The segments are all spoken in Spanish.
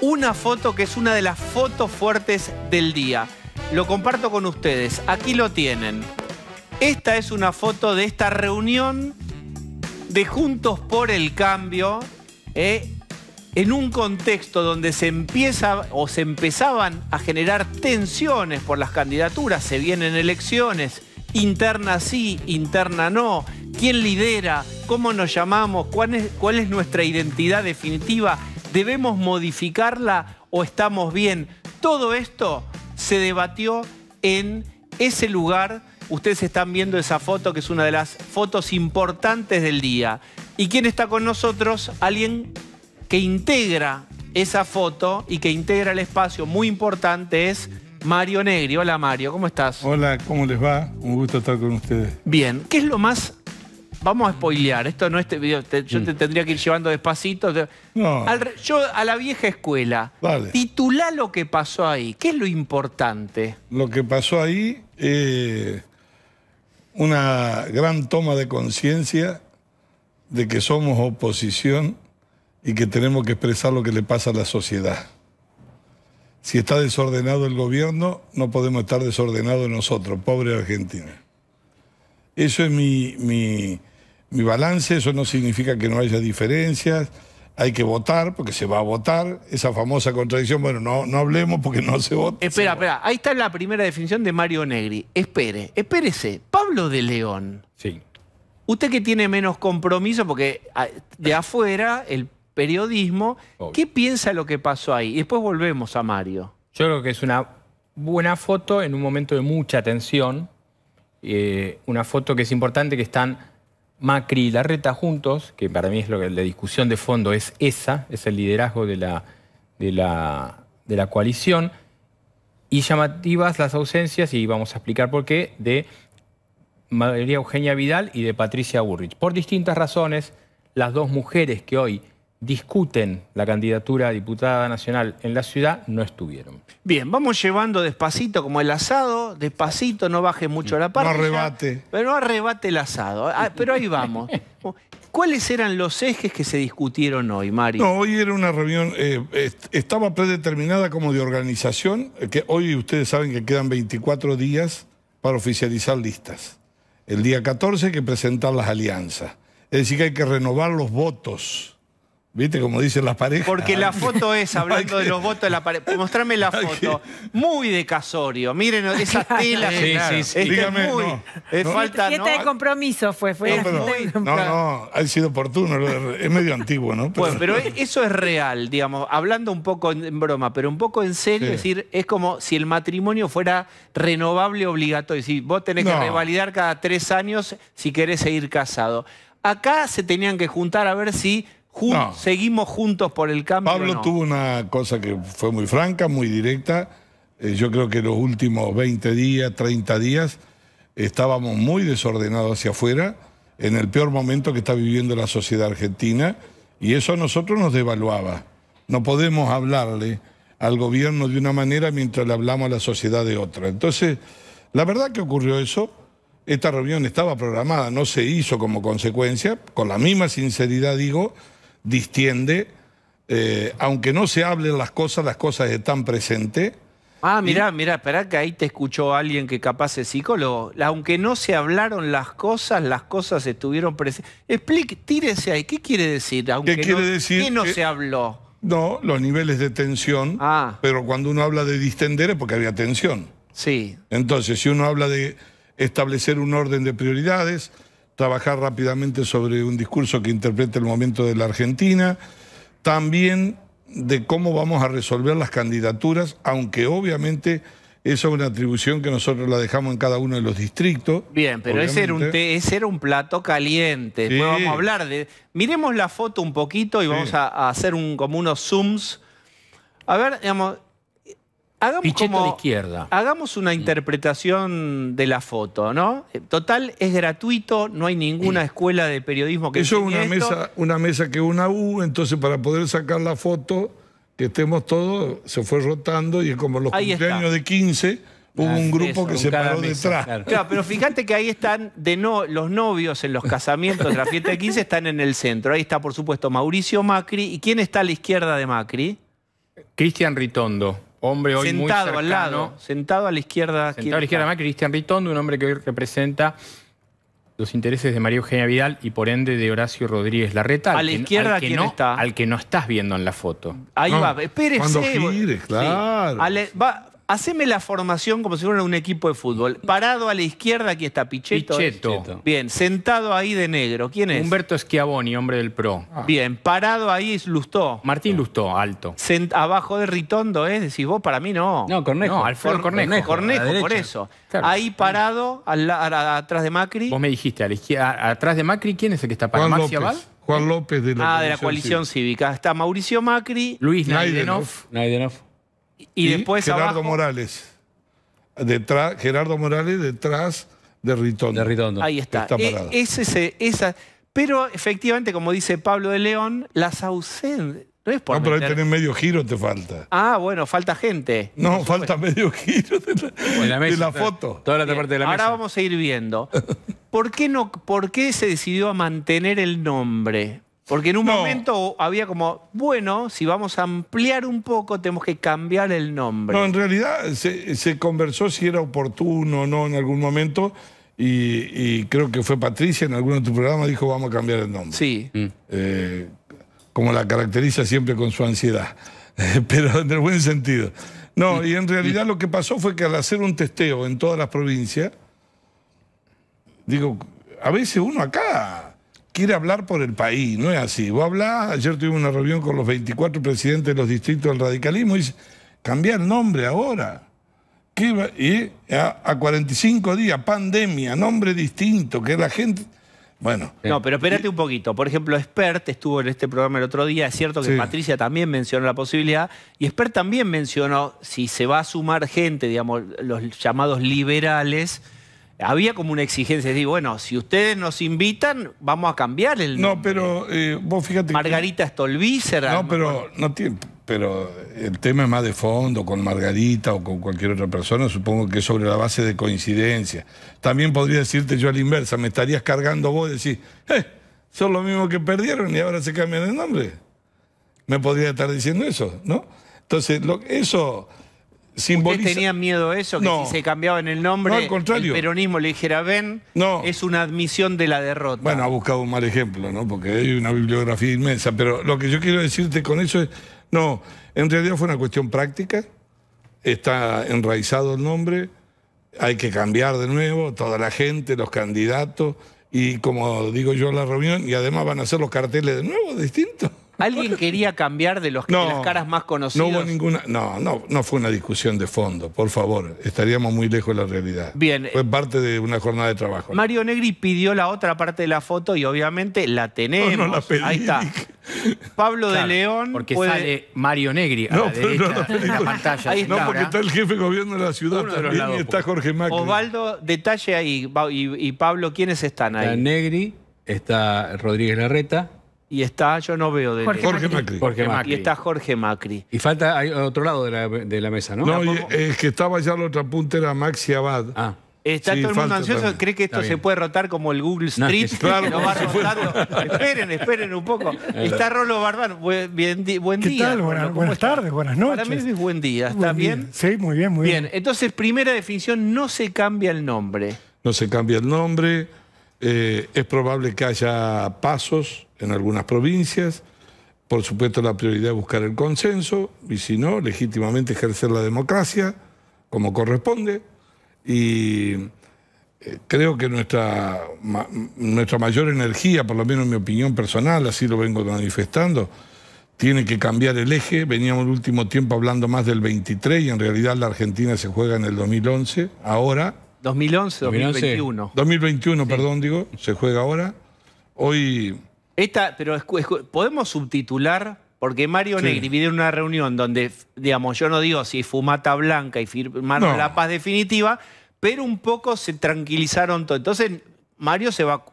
una foto que es una de las fotos fuertes del día. Lo comparto con ustedes. Aquí lo tienen. Esta es una foto de esta reunión de Juntos por el Cambio, eh, en un contexto donde se empieza o se empezaban a generar tensiones por las candidaturas, se vienen elecciones, interna sí, interna no, quién lidera, cómo nos llamamos, cuál es nuestra identidad definitiva, ¿Debemos modificarla o estamos bien? Todo esto se debatió en ese lugar. Ustedes están viendo esa foto que es una de las fotos importantes del día. ¿Y quién está con nosotros? Alguien que integra esa foto y que integra el espacio muy importante es Mario Negri. Hola Mario, ¿cómo estás? Hola, ¿cómo les va? Un gusto estar con ustedes. Bien, ¿qué es lo más Vamos a spoilear. Esto no es yo te mm. tendría que ir llevando despacito. yo a la vieja escuela. Vale. lo que pasó ahí. ¿Qué es lo importante? Lo que pasó ahí, eh, una gran toma de conciencia de que somos oposición y que tenemos que expresar lo que le pasa a la sociedad. Si está desordenado el gobierno, no podemos estar desordenados nosotros, pobre Argentina. Eso es mi, mi balance, eso no significa que no haya diferencias, hay que votar porque se va a votar, esa famosa contradicción, bueno, no, no hablemos porque no se vota. Espera, espera, ahí está la primera definición de Mario Negri. Espere, espérese, Pablo de León. Sí. Usted que tiene menos compromiso, porque ah, de afuera el periodismo, ¿qué piensa lo que pasó ahí? Y después volvemos a Mario. Yo creo que es una buena foto en un momento de mucha tensión, eh, una foto que es importante, que están Macri y Larreta juntos, que para mí es lo que la discusión de fondo es esa, es el liderazgo de la, de la, de la coalición, y llamativas las ausencias, y vamos a explicar por qué, de María Eugenia Vidal y de Patricia Burrich. Por distintas razones, las dos mujeres que hoy discuten la candidatura a diputada nacional en la ciudad no estuvieron. Bien, vamos llevando despacito como el asado, despacito, no baje mucho la parte No arrebate. Pero no arrebate el asado. Ah, pero ahí vamos. ¿Cuáles eran los ejes que se discutieron hoy, Mario? No, hoy era una reunión, eh, estaba predeterminada como de organización, que hoy ustedes saben que quedan 24 días para oficializar listas. El día 14 hay que presentar las alianzas. Es decir, que hay que renovar los votos ¿Viste como dicen las parejas? Porque la foto es, hablando de los votos de la pareja, mostrame la foto, muy de casorio. Miren esas telas. Sí, sí, sí. Dígame, es muy, es falta, fiesta de compromiso fue. no, no, ha sido oportuno, es medio antiguo, ¿no? Pero, pero eso es real, digamos, hablando un poco en, broma, pero un poco en serio, es decir, es como si el matrimonio fuera renovable obligatorio. Si vos tenés que revalidar cada tres años si querés seguir casado. Acá se tenían que juntar a ver si ¿Seguimos juntos por el cambio? Pablo tuvo una cosa que fue muy franca, muy directa. Eh, yo creo que los últimos 20 días, 30 días, estábamos muy desordenados hacia afuera, en el peor momento que está viviendo la sociedad argentina, y eso a nosotros nos devaluaba. No podemos hablarle al gobierno de una manera mientras le hablamos a la sociedad de otra. Entonces, la verdad que ocurrió eso, esta reunión estaba programada, no se hizo como consecuencia, con la misma sinceridad digo, distiende. Eh, aunque no se hablen las cosas, las cosas están presentes. Ah, mirá, mirá, esperá que ahí te escuchó alguien que capaz es psicólogo. Aunque no se hablaron las cosas, las cosas estuvieron presentes. Explique, tírese ahí, ¿qué quiere decir? Aunque ¿Qué quiere no, decir? no se habló? No, los niveles de tensión, ah. pero cuando uno habla de distender es porque había tensión. Sí. Entonces, si uno habla de establecer un orden de prioridades, trabajar rápidamente sobre un discurso que interprete el momento de la Argentina, también de cómo vamos a resolver las candidaturas, aunque obviamente eso es una atribución que nosotros la dejamos en cada uno de los distritos. Bien, pero ese era, un plato caliente. Después vamos a hablar de... Miremos la foto un poquito y vamos a, hacer un, como unos zooms. A ver, digamos, Hagamos de izquierda. Hagamos una mm. interpretación de la foto, ¿no? Total, es gratuito, no hay ninguna mm. escuela de periodismo que Eso es una mesa, una mesa que una U, entonces para poder sacar la foto, que estemos todos, se fue rotando y es como los cumpleaños de 15 hubo ah, un grupo que se paró detrás. Claro. pero fíjate que ahí están de no, los novios en los casamientos la fiesta de 15 están en el centro. Ahí está, por supuesto, Mauricio Macri. ¿Y quién está a la izquierda de Macri? Cristian Ritondo hombre hoy sentado muy cercano, al lado, sentado a la izquierda. Sentado a la izquierda más Cristian Ritondo, un hombre que hoy representa los intereses de María Eugenia Vidal y por ende de Horacio Rodríguez Larreta. A la izquierda, al que no, está? Al que no estás viendo en la foto. Ahí va, espérese. Cuando gires, claro. va, Haceme la formación como si fuera un equipo de fútbol. Parado a la izquierda, aquí está Pichetto. Pichetto. Bien, sentado ahí de negro. ¿Quién es? Humberto Schiavoni, hombre del PRO. Ah. Bien, parado ahí Lustó. Martín Lustó, alto. abajo de Ritondo, es. ¿eh? Decís vos, para mí no. No, Cornejo. No, Alfredo Cornejo. Cornejo, por eso. Ahí parado, atrás de Macri. Vos me dijiste, a la izquierda, atrás de Macri, ¿quién es el que está parado? Juan López de la, ah, de la coalición cívica. Está Mauricio Macri. Luis Naidenov. Naidenov. Y, después Gerardo Morales. Detrás, Gerardo Morales detrás de Ritondo. De Ahí está. E-, esa, pero efectivamente, como dice Pablo de León, las ausencias. No, es por no ah, tener medio giro, te falta. Ah, bueno, falta gente. No, falta medio giro de la, foto. Ahora vamos a ir viendo. ¿Por qué, no, ¿Por qué se decidió a mantener el nombre? Porque en un momento había como, bueno, si vamos a ampliar un poco, tenemos que cambiar el nombre. No, en realidad se, conversó si era oportuno o no en algún momento. Y, creo que fue Patricia en alguno de tus programas dijo vamos a cambiar el nombre. Sí. Mm. Eh, como la caracteriza siempre con su ansiedad, pero en el buen sentido. No, mm. y en realidad lo que pasó fue que al hacer un testeo en todas las provincias, digo, a veces uno acá quiere hablar por el país, no es así. Vos hablás, ayer tuve una reunión con los 24 presidentes de los distritos del radicalismo y dice, cambia el nombre ahora. ¿Qué y a, 45 días, pandemia, nombre distinto, que la gente... Bueno. No, pero espérate un poquito. Por ejemplo, Expert estuvo en este programa el otro día. Es cierto que Patricia también mencionó la posibilidad. Y Expert también mencionó si se va a sumar gente, digamos, los llamados liberales, había como una exigencia de bueno, si ustedes nos invitan, vamos a cambiar el No, pero eh, vos fíjate Margarita que... No, pero no tiene, pero el tema es más de fondo, con Margarita o con cualquier otra persona, supongo que es sobre la base de coincidencia. También podría decirte yo a la inversa, me estarías cargando vos y decir, eh, son lo mismo que perdieron y ahora se cambian de nombre. Me podría estar diciendo eso, ¿no? Entonces, eso simboliza... tenían miedo a eso? Que si se cambiaban el nombre, el peronismo le dijera ven, no. es una admisión de la derrota. Bueno, ha buscado un mal ejemplo, ¿no? Porque hay una bibliografía inmensa. Pero lo que yo quiero decirte con eso es, no, en realidad fue una cuestión práctica, está enraizado el nombre, hay que cambiar de nuevo, toda la gente, los candidatos, y como digo yo en la reunión, y además van a ser los carteles de nuevo, distintos. ¿Alguien quería cambiar de, los, las caras más conocidas? No hubo ninguna. No, no, no fue una discusión de fondo, por favor. Estaríamos muy lejos de la realidad. Bien. Fue parte de una jornada de trabajo. Mario Negri pidió la otra parte de la foto y obviamente la tenemos. Ahí está. Pablo de León. Porque sale Mario Negri a la derecha no, la pantalla. Ahí está, no, porque está el jefe de gobierno de la ciudad y está Jorge Macri. Osvaldo, detalle ahí. Y, y Pablo, ¿quiénes están ahí? Está Negri, está Rodríguez Larreta, y está, yo no veo de Jorge, Jorge Macri. Macri. Y está Jorge Macri. Y falta hay otro lado de la, mesa, ¿no? No, es que estaba ya la otra puntera era Maxi Abad. Ah. Está todo el mundo ansioso, cree que esto se puede rotar como el Google Street. va rotando. esperen, esperen un poco. Está Rolo Bardán. Buen, día ¿Qué Tal? Buenas, tardes, buenas noches. Para mí es buen día. ¿Está bien? Sí, muy bien, muy bien. Bien, entonces, primera definición, no se cambia el nombre. No se cambia el nombre. Eh, es probable que haya pasos en algunas provincias. Por supuesto, la prioridad es buscar el consenso y, si no, legítimamente ejercer la democracia como corresponde. Y eh, creo que nuestra, nuestra mayor energía, por lo menos en mi opinión personal, así lo vengo manifestando, tiene que cambiar el eje. Veníamos el último tiempo hablando más del 23 y en realidad la Argentina se juega en el 2011, ahora. 2011, 2021. 2021, perdón, digo, se juega ahora. Hoy esta, pero podemos subtitular, porque Mario Negri viene en una reunión donde, digamos, yo no digo si fumata blanca y firmaron la paz definitiva, pero un poco se tranquilizaron todo. Entonces, Mario se va,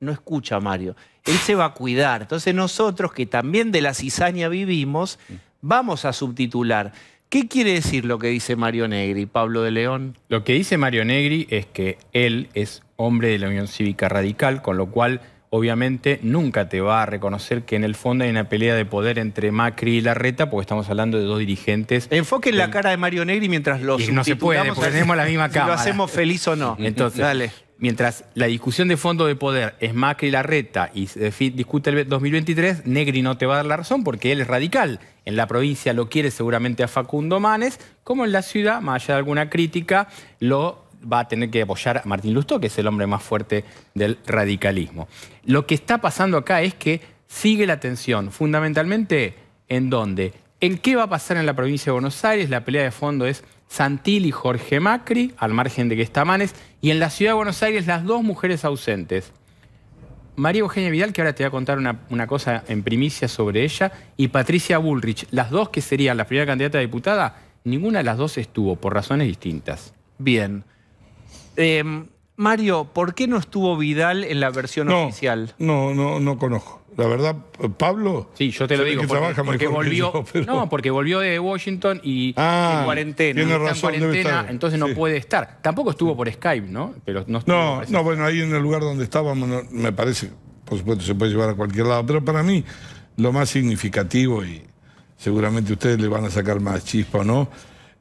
no escucha a Mario, él se va a cuidar. Entonces, nosotros que también de la cizaña vivimos, vamos a subtitular. ¿Qué quiere decir lo que dice Mario Negri, Pablo de León? Lo que dice Mario Negri es que él es hombre de la Unión Cívica Radical, con lo cual obviamente nunca te va a reconocer que en el fondo hay una pelea de poder entre Macri y Larreta, porque estamos hablando de dos dirigentes. Enfoque en la cara de Mario Negri mientras los. Y no tenemos la misma si lo hacemos feliz o no. Entonces, mientras la discusión de fondo de poder es Macri y Larreta y discute el 2023, Negri no te va a dar la razón porque él es radical. En la provincia lo quiere seguramente a Facundo Manes, como en la ciudad, más allá de alguna crítica, lo va a tener que apoyar a Martín Lustó, que es el hombre más fuerte del radicalismo. Lo que está pasando acá es que sigue la tensión, fundamentalmente en dónde? en qué va a pasar en la provincia de Buenos Aires, la pelea de fondo es Santilli y Jorge Macri, al margen de que está Manes, y en la ciudad de Buenos Aires las dos mujeres ausentes. María Eugenia Vidal, que ahora te voy a contar una, una, cosa en primicia sobre ella, y Patricia Bullrich, las dos que serían la primera candidata a diputada, ninguna de las dos estuvo por razones distintas. Bien. Em, Mario, ¿por qué no estuvo Vidal en la versión oficial? No, no, no conozco. La verdad, Pablo. Sí, yo te lo digo. Porque, volvió. No, porque volvió de Washington y en ah, cuarentena. está en cuarentena, entonces no puede estar. Tampoco estuvo por Skype, ¿no? Pero no, no, no, bueno, ahí en el lugar donde estábamos, me parece, por supuesto, se puede llevar a cualquier lado. Pero para mí, lo más significativo, y seguramente ustedes le van a sacar más chispa no,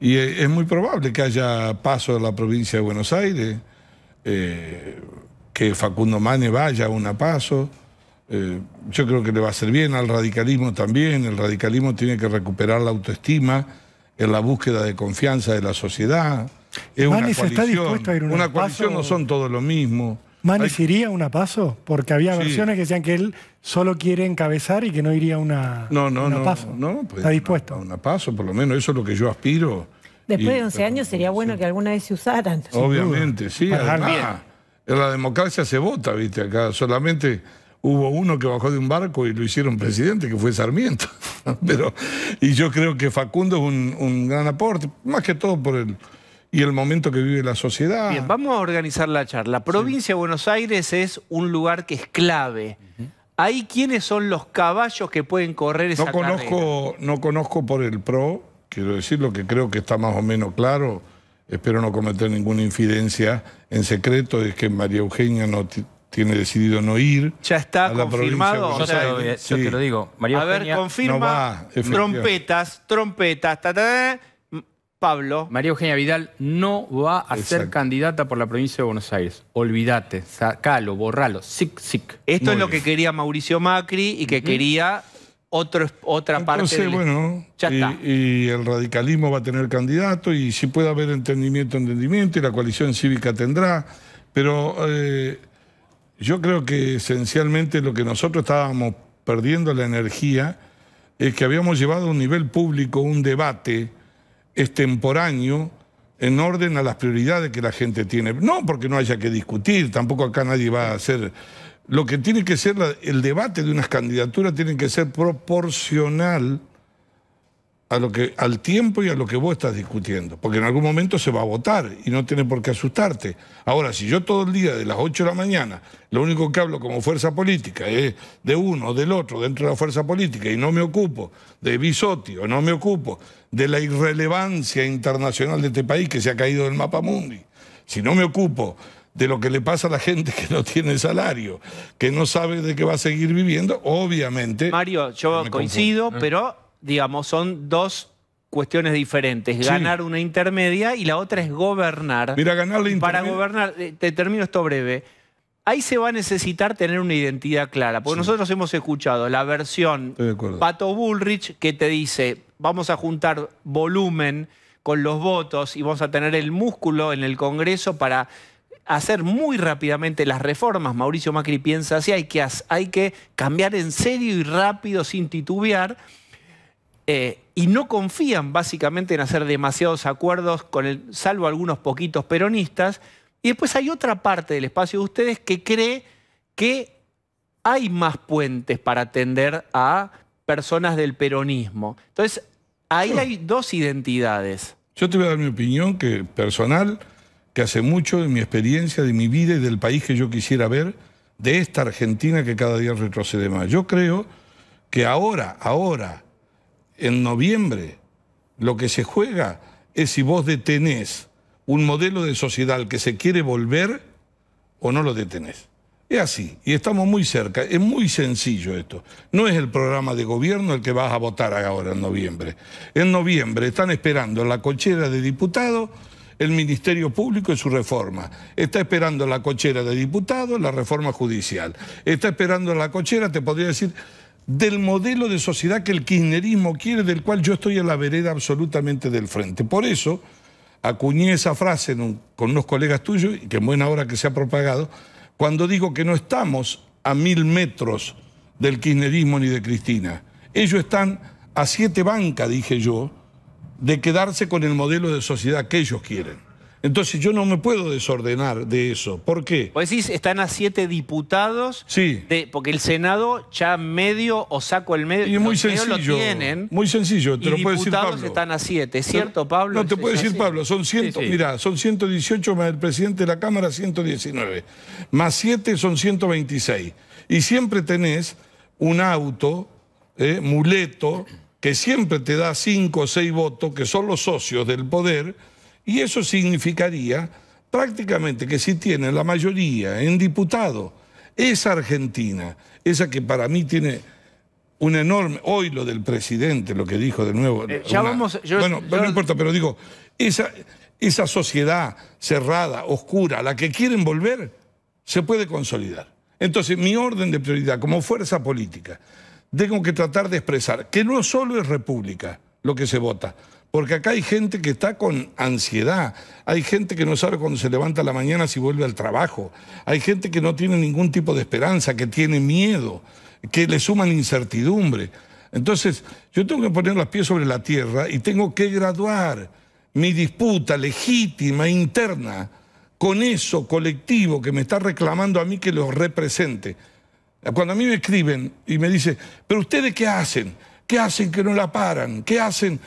y eh, es muy probable que haya paso de la provincia de Buenos Aires, eh, que Facundo Mane vaya a una paso. Eh, yo creo que le va a ser bien al radicalismo también. El radicalismo tiene que recuperar la autoestima en la búsqueda de confianza de la sociedad. una Está dispuesto a ir una, una coalición no son todos lo mismo. ¿Manes iría a una paso? Porque había versiones que decían que él solo quiere encabezar y que no iría a una, no, no, no, paso. No, pues, Está dispuesto. A una, paso, por lo menos, eso es lo que yo aspiro. Después de 11 años sería bueno que alguna vez se usaran. Obviamente, sí. en la democracia se vota, ¿viste? Acá solamente hubo uno que bajó de un barco y lo hicieron presidente, que fue Sarmiento. Pero, y yo creo que Facundo es un, gran aporte, más que todo por el y el momento que vive la sociedad. Bien, vamos a organizar la charla. La provincia de Buenos Aires es un lugar que es clave. Ahí, ¿quiénes son los caballos que pueden correr esa no conozco, No conozco por el PRO, quiero decir lo que creo que está más o menos claro, espero no cometer ninguna infidencia en secreto, es que María Eugenia no tiene decidido no ir. Ya está confirmado. Yo, te lo, digo. María a ver, confirma. trompetas, trompetas, Pablo. María Eugenia Vidal no va a ser candidata por la provincia de Buenos Aires. Olvídate, sacalo, borralo, sic, sic. Esto es lo que quería Mauricio Macri y que quería otra parte del... bueno, y, y, el radicalismo va a tener candidato y si puede haber entendimiento, entendimiento, y la coalición cívica tendrá, pero eh, yo creo que esencialmente lo que nosotros estábamos perdiendo la energía es que habíamos llevado a un nivel público un debate temporáneo en orden a las prioridades que la gente tiene. No porque no haya que discutir, tampoco acá nadie va a hacer... Lo que tiene que ser el debate de unas candidaturas tiene que ser proporcional a lo que, al tiempo y a lo que vos estás discutiendo, porque en algún momento se va a votar y no tiene por qué asustarte. Ahora, si yo todo el día de las 8 de la mañana, lo único que hablo como fuerza política es de uno o del otro dentro de la fuerza política y no me ocupo de Bisotti o no me ocupo de la irrelevancia internacional de este país que se ha caído del mapa mundi, si no me ocupo de lo que le pasa a la gente que no tiene salario, que no sabe de qué va a seguir viviendo, obviamente... Mario, yo coincido, ah. pero digamos, son dos cuestiones diferentes. Ganar una intermedia y la otra es gobernar. Mira, ganar la intermedia... Para gobernar, eh, te termino esto breve ahí se va a necesitar tener una identidad clara. Porque nosotros hemos escuchado la versión Pato Bullrich que te dice, vamos a juntar volumen con los votos y vamos a tener el músculo en el Congreso para hacer muy rápidamente las reformas. Mauricio Macri piensa así, hay que, cambiar en serio y rápido sin titubear. Eh, y no confían básicamente en hacer demasiados acuerdos, con salvo algunos poquitos peronistas, y después hay otra parte del espacio de ustedes que cree que hay más puentes para atender a personas del peronismo. Entonces, ahí hay dos identidades. Yo te voy a dar mi opinión que personal, que hace mucho de mi experiencia, de mi vida y del país que yo quisiera ver, de esta Argentina que cada día retrocede más. Yo creo que ahora, ahora, en noviembre, lo que se juega es si vos detenés un modelo de sociedad al que se quiere volver o no lo detenés. Es así, y estamos muy cerca, es muy sencillo esto. No es el programa de gobierno el que vas a votar ahora en noviembre. En noviembre están esperando la cochera de diputados, el Ministerio Público y su reforma. Está esperando la cochera de diputados, la reforma judicial. Está esperando la cochera, te podría decir, del modelo de sociedad que el kirchnerismo quiere, del cual yo estoy a la vereda absolutamente del frente. Por eso acuñé esa frase con unos colegas tuyos, y que en buena hora que se ha propagado, cuando digo que no estamos a mil metros del kirchnerismo ni de Cristina. Ellos están a siete bancas, dije yo, de quedarse con el modelo de sociedad que ellos quieren. Entonces yo no me puedo desordenar de eso. ¿Por qué? pues decís, están a siete diputados. Sí. porque el Senado ya medio o saco el medio. Y muy los sencillo. tienen, muy sencillo, te lo decir diputados están a siete, ¿cierto, Pablo? No, te puedo decir Pablo, son ciento, mirá, son 118 más el presidente de la Cámara, 119. Más siete son 126. Y siempre tenés un auto, eh, muleto, que siempre te da cinco o seis votos, que son los socios del poder y eso significaría prácticamente que si tiene la mayoría en diputado, esa Argentina, esa que para mí tiene un enorme, hoy lo del presidente, lo que dijo de nuevo. Eh, ya vamos, bueno, no importa, pero digo, esa, esa sociedad cerrada, oscura, a la que quieren volver, se puede consolidar. Entonces, mi orden de prioridad como fuerza política, tengo que tratar de expresar que no solo es república lo que se vota, porque acá hay gente que está con ansiedad, hay gente que no sabe cuando se levanta la mañana si vuelve al trabajo, hay gente que no tiene ningún tipo de esperanza, que tiene miedo, que le suman incertidumbre. Entonces, yo tengo que poner los pies sobre la tierra y tengo que graduar mi disputa legítima, interna, con eso colectivo que me está reclamando a mí que lo represente. Cuando a mí me escriben y me dicen, pero ustedes qué hacen? ¿Qué hacen que no la paran? ¿Qué hacen?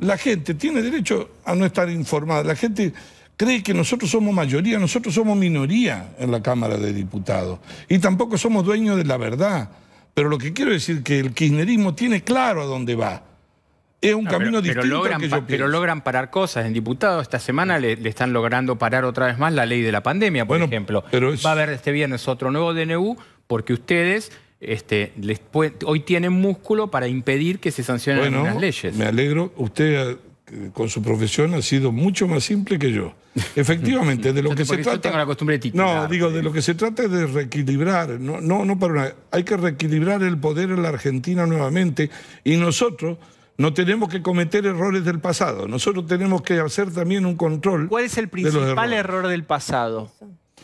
La gente tiene derecho a no estar informada. La gente cree que nosotros somos mayoría, nosotros somos minoría en la Cámara de Diputados. Y tampoco somos dueños de la verdad. Pero lo que quiero decir es que el kirchnerismo tiene claro a dónde va. Es un camino distinto pero logran, que yo Pero logran parar cosas. En diputados esta semana le, están logrando parar otra vez más la ley de la pandemia, por ejemplo. Pero Va a haber este viernes otro nuevo DNU porque ustedes este, hoy tienen músculo para impedir que se sancionen las leyes. Me alegro, usted eh, con su profesión ha sido mucho más simple que yo. Efectivamente, de lo que se trata. la costumbre no, digo, de lo que se trata es de reequilibrar. No, no, no para una, Hay que reequilibrar el poder en la Argentina nuevamente y nosotros. No tenemos que cometer errores del pasado. Nosotros tenemos que hacer también un control. ¿Cuál es el principal error del pasado?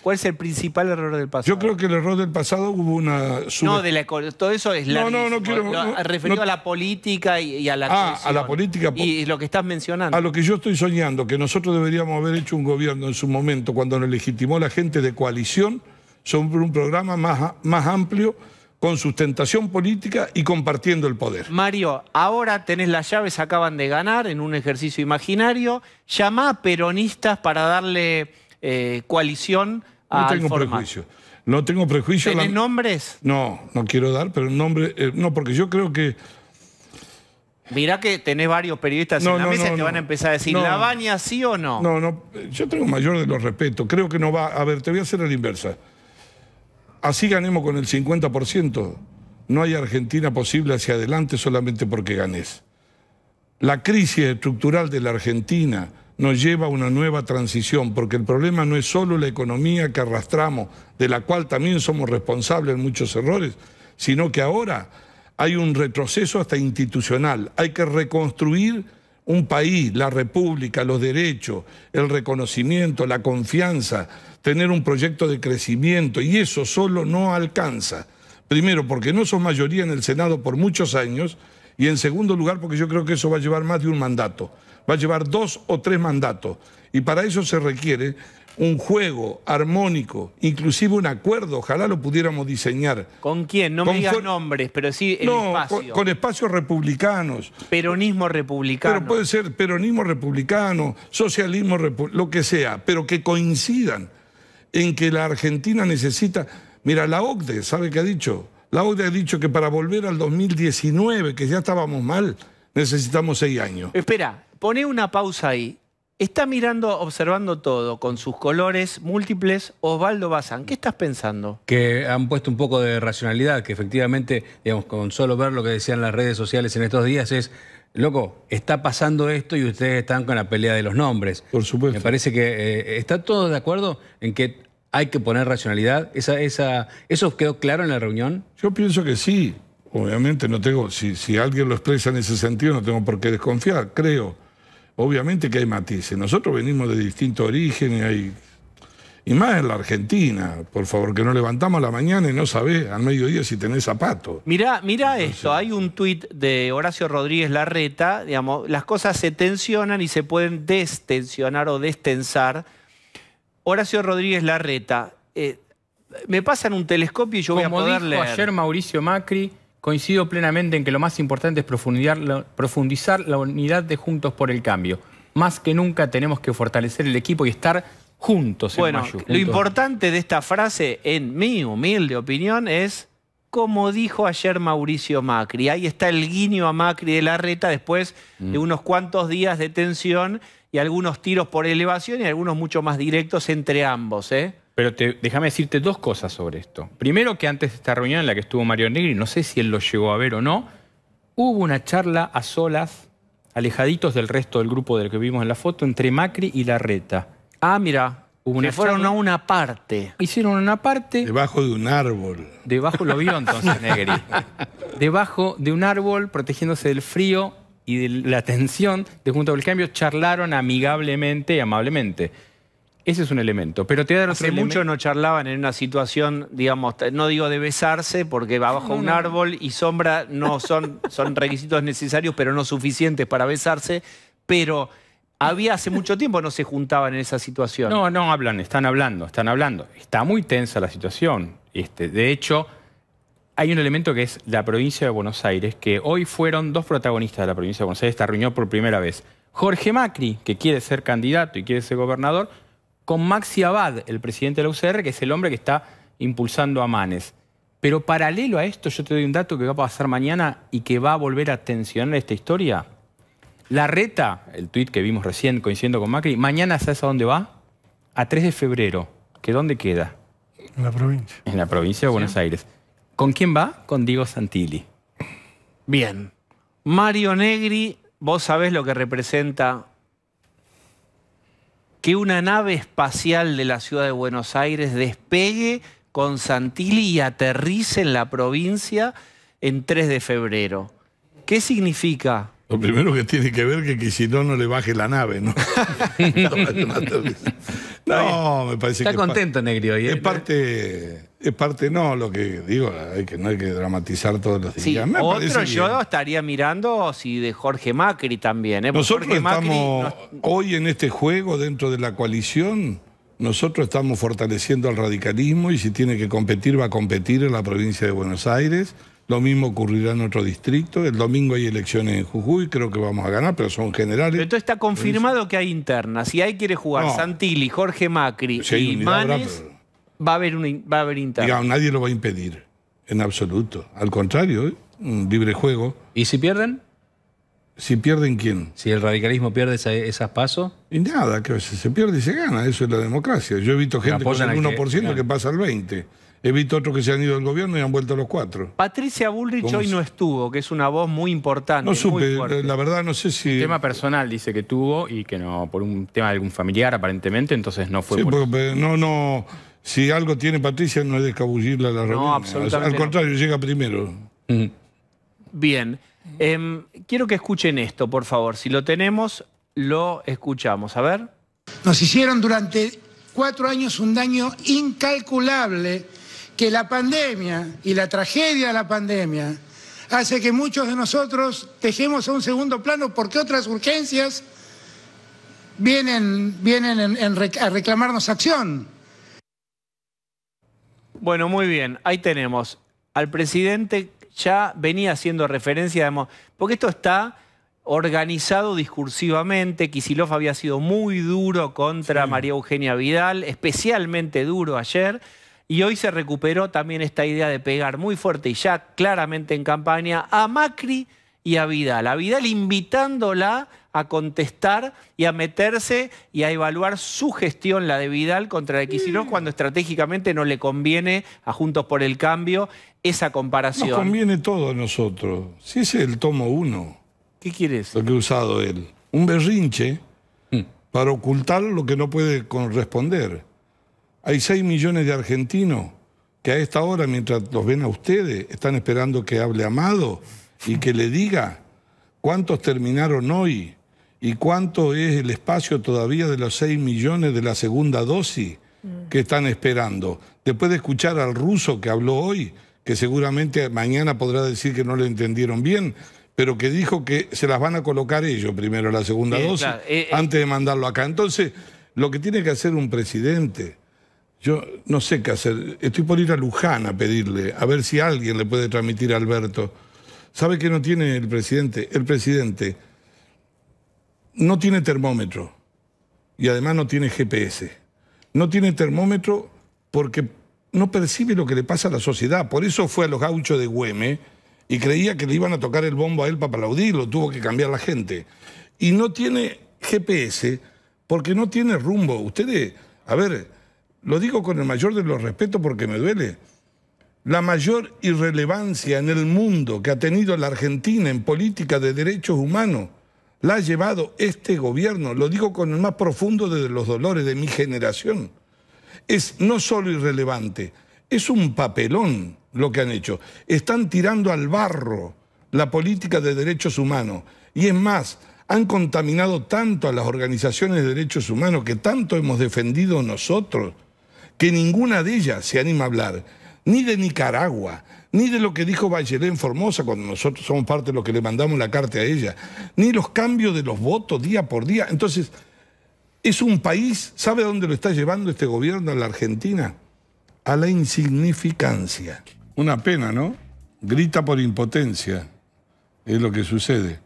¿Cuál es el principal error del pasado? Yo creo que el error del pasado hubo una... No, de la, todo eso es la... No, no, no quiero... referido a la política y, a la... Ah, a la política... Y, y, lo que estás mencionando. A lo que yo estoy soñando, que nosotros deberíamos haber hecho un gobierno en su momento, cuando nos legitimó la gente de coalición, sobre un programa más, más amplio, con sustentación política y compartiendo el poder. Mario, ahora tenés las llaves, acaban de ganar en un ejercicio imaginario. Llamá a peronistas para darle eh, coalición no tengo prejuicio. No tengo prejuicio. nombres? No, no quiero dar, pero nombre. Eh, no, porque yo creo que. Mirá que tenés varios periodistas en la mesa van a empezar a decir, ¿la sí o no? No, no, yo tengo mayor de los respetos. Creo que no va. A ver, te voy a hacer la inversa. Así ganemos con el 50%. No hay Argentina posible hacia adelante solamente porque ganés. La crisis estructural de la Argentina nos lleva a una nueva transición, porque el problema no es solo la economía que arrastramos, de la cual también somos responsables en muchos errores, sino que ahora hay un retroceso hasta institucional. Hay que reconstruir un país, la república, los derechos, el reconocimiento, la confianza, tener un proyecto de crecimiento, y eso solo no alcanza. Primero, porque no son mayoría en el Senado por muchos años, y en segundo lugar, porque yo creo que eso va a llevar más de un mandato va a llevar dos o tres mandatos. Y para eso se requiere un juego armónico, inclusive un acuerdo, ojalá lo pudiéramos diseñar. ¿Con quién? No me digas nombres, pero sí el espacio. Con, con, espacios republicanos. Peronismo republicano. Pero puede ser peronismo republicano, socialismo republicano, lo que sea, pero que coincidan en que la Argentina necesita... Mira, la OCDE, ¿sabe qué ha dicho? La OCDE ha dicho que para volver al 2019, que ya estábamos mal, necesitamos seis años. Espera, Pone una pausa ahí. Está mirando, observando todo, con sus colores múltiples, Osvaldo Bazán. ¿Qué estás pensando? Que han puesto un poco de racionalidad, que efectivamente, digamos, con solo ver lo que decían las redes sociales en estos días es, loco, está pasando esto y ustedes están con la pelea de los nombres. Por supuesto. Me parece que eh, está todo de acuerdo en que hay que poner racionalidad. Esa, ¿Eso quedó claro en la reunión? Yo pienso que sí. Obviamente no tengo, si alguien lo expresa en ese sentido, no tengo por qué desconfiar, creo obviamente que hay matices. Nosotros venimos de origen y hay... y más en la Argentina, por favor, que nos levantamos la mañana y no sabés al mediodía si tenés zapatos. Mirá, mirá esto, hay un tuit de Horacio Rodríguez Larreta, digamos, las cosas se tensionan y se pueden destensionar o destensar. Horacio Rodríguez Larreta, eh, me pasan un telescopio y yo voy a poder dijo ayer Mauricio Macri, coincido plenamente en que lo más importante es profundizar la unidad de Juntos por el Cambio. Más que nunca tenemos que fortalecer el equipo y estar juntos. Bueno, en lo importante de esta frase, en mi humilde opinión, es como dijo ayer Mauricio Macri. Ahí está el guiño a Macri de la reta después mm. de unos cuantos días de tensión y algunos tiros por elevación y algunos mucho más directos entre ambos. ¿eh? Pero déjame decirte dos cosas sobre esto. Primero, que antes de esta reunión en la que estuvo Mario Negri, no sé si él lo llegó a ver o no, hubo una charla a solas, alejaditos del resto del grupo del que vimos en la foto, entre Macri y Larreta. Ah, mira. fueron a una parte. Hicieron una parte. Debajo de un árbol. Debajo, lo vio entonces Negri. Debajo de un árbol, protegiéndose del frío y de la tensión de Junto por el Cambio, charlaron amigablemente y amablemente. Ese es un elemento. Pero te da Hace mucho no charlaban en una situación, digamos, no digo de besarse, porque bajo un árbol y sombra no son, son requisitos necesarios, pero no suficientes para besarse. Pero había hace mucho tiempo no se juntaban en esa situación. No, no hablan, están hablando, están hablando. Está muy tensa la situación. Este, de hecho, hay un elemento que es la provincia de Buenos Aires, que hoy fueron dos protagonistas de la provincia de Buenos Aires, esta reunión por primera vez. Jorge Macri, que quiere ser candidato y quiere ser gobernador, con Maxi Abad, el presidente de la UCR, que es el hombre que está impulsando a Manes. Pero paralelo a esto, yo te doy un dato que va a pasar mañana y que va a volver a tensionar esta historia. La reta, el tuit que vimos recién coincidiendo con Macri, mañana sabes a dónde va? A 3 de febrero. ¿Que dónde queda? En la provincia. En la provincia de Buenos Aires. ¿Con quién va? Con Diego Santilli. Bien. Mario Negri, vos sabés lo que representa que una nave espacial de la ciudad de Buenos Aires despegue con Santilli y aterrice en la provincia en 3 de febrero. ¿Qué significa? Lo primero que tiene que ver que si no no le baje la nave, ¿no? no no, me parece que. Está contento, Negri, hoy. ¿eh? Es parte. Es parte, no, lo que digo, que, no hay que dramatizar todos los sí, otro yo estaría mirando si de Jorge Macri también. ¿eh? Nosotros estamos hoy en este juego dentro de la coalición. Nosotros estamos fortaleciendo al radicalismo y si tiene que competir, va a competir en la provincia de Buenos Aires. Lo mismo ocurrirá en otro distrito. El domingo hay elecciones en Jujuy, creo que vamos a ganar, pero son generales. Pero está confirmado que hay internas. Si ahí quiere jugar Santilli, Jorge Macri y Manes, va, a haber va a internas. nadie lo va a impedir, en absoluto. Al contrario, ¿eh? un libre juego. ¿Y si pierden? Si pierden, ¿quién? Si el radicalismo pierde esas pasos. Y nada, que se pierde y se gana, eso es la democracia. Yo he visto gente con el 1% que, que pasa al 20%. He visto otros que se han ido al gobierno y han vuelto los cuatro. Patricia Bullrich hoy no estuvo, que es una voz muy importante. No supe, la verdad no sé si... tema personal dice que tuvo y que no, por un tema de algún familiar aparentemente, entonces no fue sí, No, no, si algo tiene Patricia no es descabullirla a la no, absolutamente Al contrario, llega primero. Bien. Em, quiero que escuchen esto, por favor. Si lo tenemos, lo escuchamos. A ver. Nos hicieron durante cuatro años un daño incalculable que la pandemia y la tragedia de la pandemia hace que muchos de nosotros dejemos a un segundo plano porque otras urgencias vienen, vienen a reclamarnos acción. Bueno, muy bien, ahí tenemos al presidente ya venía haciendo referencia, porque esto está organizado discursivamente. Kisilov había sido muy duro contra María Eugenia Vidal, especialmente duro ayer. Y hoy se recuperó también esta idea de pegar muy fuerte y ya claramente en campaña a Macri y a Vidal. A Vidal invitándola a contestar y a meterse y a evaluar su gestión, la de Vidal, contra la de mm. cuando estratégicamente no le conviene a Juntos por el Cambio esa comparación. No conviene todo a nosotros. Si ese es el tomo uno. ¿Qué quiere Lo que ha usado él. Un berrinche mm. para ocultar lo que no puede responder. Hay 6 millones de argentinos que a esta hora, mientras los ven a ustedes, están esperando que hable Amado y que le diga cuántos terminaron hoy y cuánto es el espacio todavía de los 6 millones de la segunda dosis que están esperando. Después de escuchar al ruso que habló hoy, que seguramente mañana podrá decir que no le entendieron bien, pero que dijo que se las van a colocar ellos primero la segunda dosis eh, eh. antes de mandarlo acá. Entonces, lo que tiene que hacer un presidente yo no sé qué hacer. Estoy por ir a Luján a pedirle, a ver si alguien le puede transmitir a Alberto. ¿Sabe qué no tiene el presidente? El presidente no tiene termómetro y además no tiene GPS. No tiene termómetro porque no percibe lo que le pasa a la sociedad. Por eso fue a los gauchos de Güeme y creía que le iban a tocar el bombo a él para aplaudirlo. Tuvo que cambiar la gente. Y no tiene GPS porque no tiene rumbo. Ustedes, a ver, lo digo con el mayor de los respetos porque me duele, la mayor irrelevancia en el mundo que ha tenido la Argentina en política de derechos humanos la ha llevado este gobierno, lo digo con el más profundo de los dolores de mi generación. Es no solo irrelevante, es un papelón lo que han hecho. Están tirando al barro la política de derechos humanos. Y es más, han contaminado tanto a las organizaciones de derechos humanos que tanto hemos defendido nosotros que ninguna de ellas se anima a hablar, ni de Nicaragua, ni de lo que dijo Bachelet en Formosa cuando nosotros somos parte de lo que le mandamos la carta a ella, ni los cambios de los votos día por día. Entonces, es un país, ¿sabe dónde lo está llevando este gobierno a la Argentina? A la insignificancia. Una pena, ¿no? Grita por impotencia, es lo que sucede.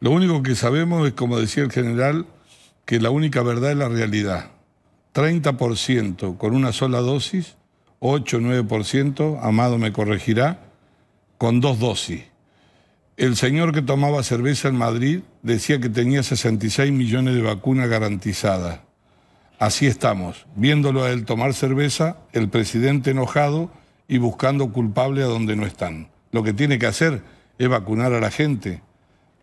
Lo único que sabemos es, como decía el general, que la única verdad es la realidad. 30% con una sola dosis, 8 9%, Amado me corregirá, con dos dosis. El señor que tomaba cerveza en Madrid decía que tenía 66 millones de vacunas garantizadas. Así estamos, viéndolo a él tomar cerveza, el presidente enojado y buscando culpable a donde no están. Lo que tiene que hacer es vacunar a la gente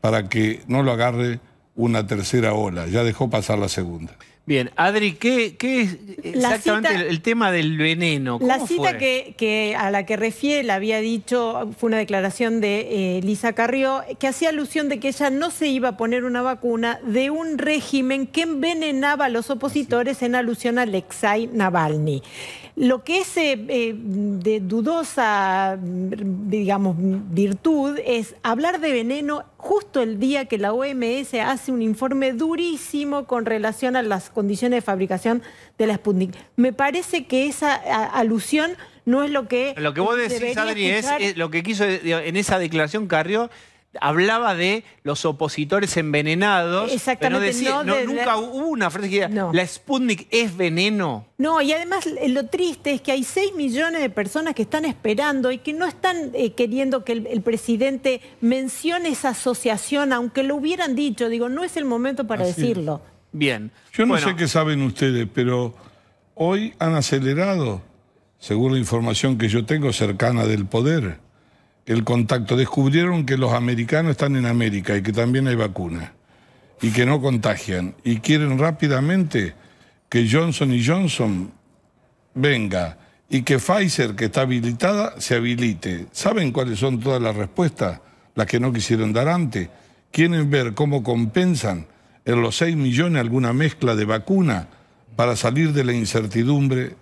para que no lo agarre una tercera ola. Ya dejó pasar la segunda. Bien, Adri, ¿qué, es exactamente el tema del veneno? la cita Que, a la que refiere, la había dicho, fue una declaración de eh, Lisa Carrió, que hacía alusión de que ella no se iba a poner una vacuna de un régimen que envenenaba a los opositores en alusión a Alexei Navalny. Lo que es eh, eh, de dudosa, digamos, virtud es hablar de veneno justo el día que la OMS hace un informe durísimo con relación a las condiciones de fabricación de la Sputnik. Me parece que esa alusión no es lo que... Lo que vos decís, Adri, es, lo que quiso en esa declaración Carrió hablaba de los opositores envenenados. Exactamente. no, nunca hubo una frase que la Sputnik es veneno. No, y además eh, lo triste es que hay 6 millones de personas que están esperando y que no están eh, queriendo que el, presidente mencione esa asociación, aunque lo hubieran dicho. Digo, no es el momento para decirlo. Bien. Yo no sé qué saben ustedes, pero hoy han acelerado, según la información que yo tengo, cercana del poder el contacto. Descubrieron que los americanos están en América y que también hay vacunas y que no contagian y quieren rápidamente que Johnson y Johnson venga y que Pfizer, que está habilitada, se habilite. ¿Saben cuáles son todas las respuestas? Las que no quisieron dar antes. Quieren ver cómo compensan en los 6 millones alguna mezcla de vacuna para salir de la incertidumbre